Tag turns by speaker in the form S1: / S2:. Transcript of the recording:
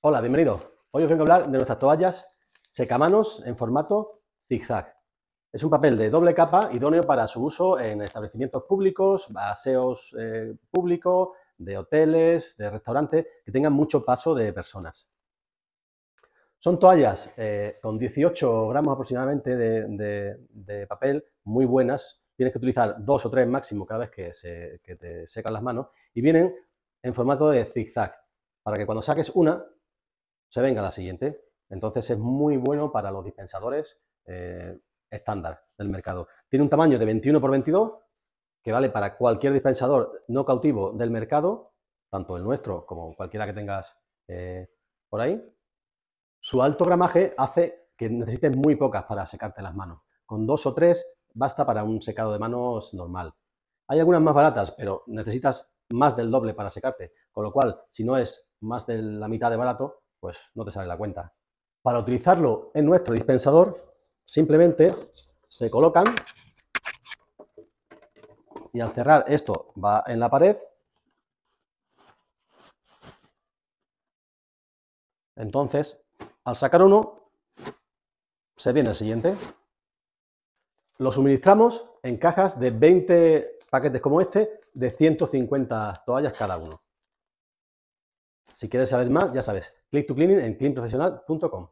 S1: Hola, bienvenido. Hoy os vengo a hablar de nuestras toallas secamanos en formato zigzag. Es un papel de doble capa idóneo para su uso en establecimientos públicos, aseos eh, públicos, de hoteles, de restaurantes, que tengan mucho paso de personas. Son toallas eh, con 18 gramos aproximadamente de, papel, muy buenas. Tienes que utilizar dos o tres máximo cada vez que, se, que te secan las manos. Y vienen en formato de zigzag, para que cuando saques una se venga la siguiente. Entonces es muy bueno para los dispensadores eh, estándar del mercado. Tiene un tamaño de 21 por 22 que vale para cualquier dispensador no cautivo del mercado, tanto el nuestro como cualquiera que tengas eh, por ahí. Su alto gramaje hace que necesites muy pocas para secarte las manos. Con dos o tres basta para un secado de manos normal. Hay algunas más baratas, pero necesitas más del doble para secarte, con lo cual, si no es más de la mitad de barato, pues no te sale la cuenta. Para utilizarlo en nuestro dispensador, simplemente se colocan y al cerrar esto va en la pared. Entonces, al sacar uno, se viene el siguiente. Lo suministramos en cajas de 20 paquetes como este, de 150 toallas cada uno. Si quieres saber más, ya sabes, click to cleaning en cleanprofesional.com.